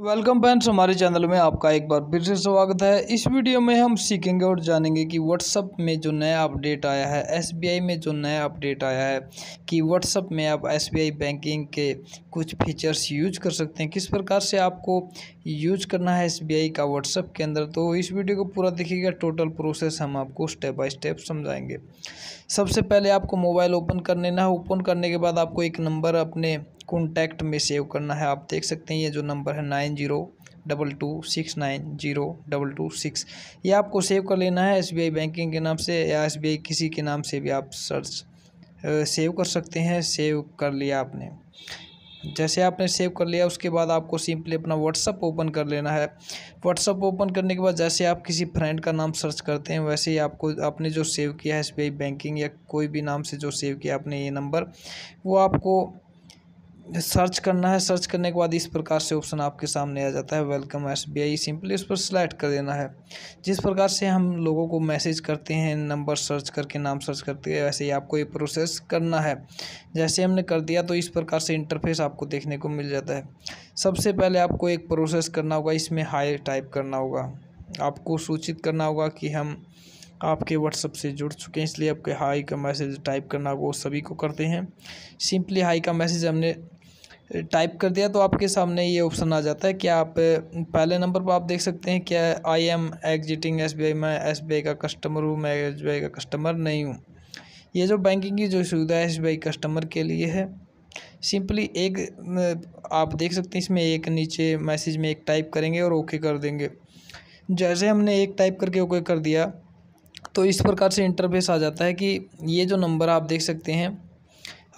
welcome friends हमारे channel में आपका एक बार फिर से स्वागत है इस वीडियो में हम सीखेंगे और जानेंगे कि व्हाट्सअप में जो नया अपडेट आया है एसबीआई में जो नया अपडेट आया है कि व्हाट्सअप में आप एसबीआई बैंकिंग के कुछ फीचर्स यूज कर सकते हैं किस प्रकार से आपको यूज करना है एसबीआई का व्हाट्सअप के अंदर तो इस वीडियो को पूरा देखिएगा टोटल प्रोसेस हम आपको स्टेप बाई स्टेप समझाएँगे सबसे पहले आपको मोबाइल ओपन करने ना ओपन करने के बाद आपको एक नंबर अपने कॉन्टैक्ट में सेव करना है आप देख सकते हैं ये जो नंबर है nine zero double two six nine zero double two six ये आपको सेव कर लेना है एस बैंकिंग के नाम से या एस किसी के नाम से भी आप सर्च सेव कर सकते हैं सेव कर लिया आपने जैसे आपने सेव कर लिया उसके बाद आपको सिंपली अपना व्हाट्सअप ओपन कर लेना है व्हाट्सअप ओपन करने के बाद जैसे आप किसी फ्रेंड का नाम सर्च करते हैं वैसे ही आपको आपने जो सेव किया है एस बैंकिंग या कोई भी नाम से जो सेव किया आपने ये नंबर वो आपको सर्च करना है सर्च करने के बाद इस प्रकार से ऑप्शन आपके सामने आ जाता है welcome S B I simply उस पर सेलेक्ट कर देना है जिस प्रकार से हम लोगों को मैसेज करते हैं नंबर सर्च करके नाम सर्च करते हैं वैसे ही आपको ये प्रोसेस करना है जैसे हमने कर दिया तो इस प्रकार से इंटरफेस आपको देखने को मिल जाता है सबसे पहले आपको एक प्रोसेस करना होगा इसमें हाई टाइप करना होगा आपको सूचित करना होगा कि हम आपके व्हाट्सअप से जुड़ चुके हैं इसलिए आपके हाई का मैसेज टाइप करना वो सभी को करते हैं सिंपली हाई का मैसेज हमने टाइप कर दिया तो आपके सामने ये ऑप्शन आ जाता है कि आप पहले नंबर पर आप देख सकते हैं क्या I am exiting S B I मैं एस बी आई का कस्टमर हूँ मैं एस बी आई का कस्टमर नहीं हूँ ये जो बैंकिंग की जो सुविधा है एस बी आई कस्टमर के लिए है सिंपली एक आप देख सकते हैं इसमें एक नीचे मैसेज में एक टाइप करेंगे और ओके कर देंगे जैसे हमने एक टाइप करके ओके कर दिया तो इस प्रकार से इंटरफेस आ जाता है कि ये जो नंबर आप देख सकते हैं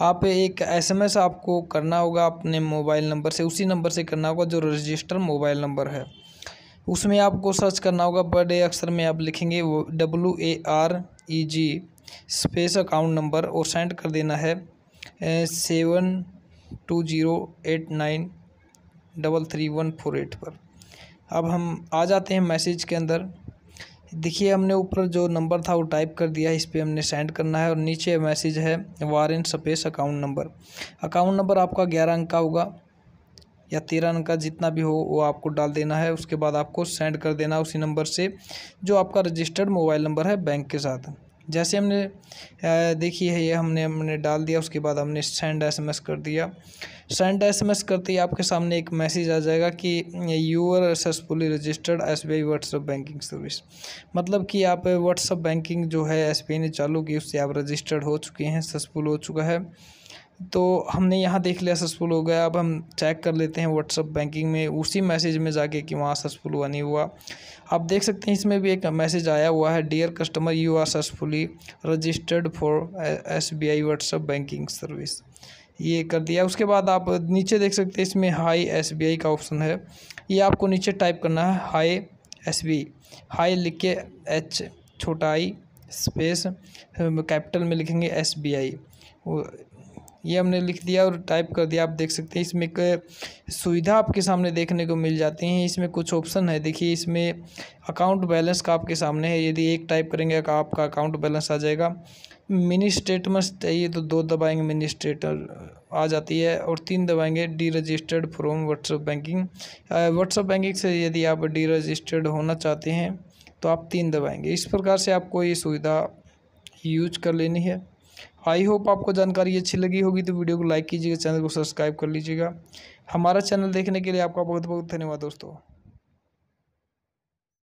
आप एक एसएमएस आपको करना होगा अपने मोबाइल नंबर से उसी नंबर से करना होगा जो रजिस्टर मोबाइल नंबर है उसमें आपको सर्च करना होगा बड़े अक्षर में आप लिखेंगे W A R E G space account number और सेंड कर देना है seven two zero eight nine double three one four eight पर अब हम आ जाते हैं मैसेज के अंदर देखिए हमने ऊपर जो नंबर था वो टाइप कर दिया है इस पर हमने सेंड करना है और नीचे मैसेज है वारेन space account number account number आपका ग्यारह अंक का होगा या तेरह अंक का जितना भी हो वो आपको डाल देना है उसके बाद आपको सेंड कर देना उसी नंबर से जो आपका रजिस्टर्ड मोबाइल नंबर है बैंक के साथ जैसे हमने देखिए है ये हमने हमने डाल दिया उसके बाद हमने सेंड एसएमएस कर दिया सेंड एसएमएस करते ही आपके सामने एक मैसेज आ जाएगा कि you are successfully registered S B I WhatsApp banking service मतलब कि आप व्हाट्सअप बैंकिंग जो है एस ने चालू की उससे आप रजिस्टर्ड हो चुके हैं सक्सेसफुल हो चुका है तो हमने यहाँ देख लिया सक्सेसफुल हो गया अब हम चेक कर लेते हैं व्हाट्सअप बैंकिंग में उसी मैसेज में जाके कि वहाँ सक्सेसफुल हुआ नहीं हुआ आप देख सकते हैं इसमें भी एक मैसेज आया हुआ है dear customer you are successfully registered for S B I WhatsApp banking service ये कर दिया उसके बाद आप नीचे देख सकते हैं इसमें हाई एस बी आई का ऑप्शन है ये आपको नीचे टाइप करना है हाई एस बी हाई लिख के एच छोटा आई स्पेस कैपिटल में लिखेंगे एस बी आई ये हमने लिख दिया और टाइप कर दिया आप देख सकते हैं इसमें सुविधा आपके सामने देखने को मिल जाती हैं इसमें कुछ ऑप्शन है देखिए इसमें अकाउंट बैलेंस का आपके सामने है यदि एक टाइप करेंगे तो आपका अकाउंट बैलेंस आ जाएगा मिनी स्टेटमेंट चाहिए तो दो दबाएंगे मिनी स्टेटर आ जाती है और तीन दबाएंगे deregistered from WhatsApp banking WhatsApp banking से यदि आप डी रजिस्टर्ड होना चाहते हैं तो आप तीन दबाएंगे इस प्रकार से आपको ये सुविधा यूज कर लेनी है आई होप आपको जानकारी अच्छी लगी होगी तो वीडियो को लाइक कीजिएगा चैनल को सब्सक्राइब कर लीजिएगा हमारा चैनल देखने के लिए आपका बहुत बहुत धन्यवाद दोस्तों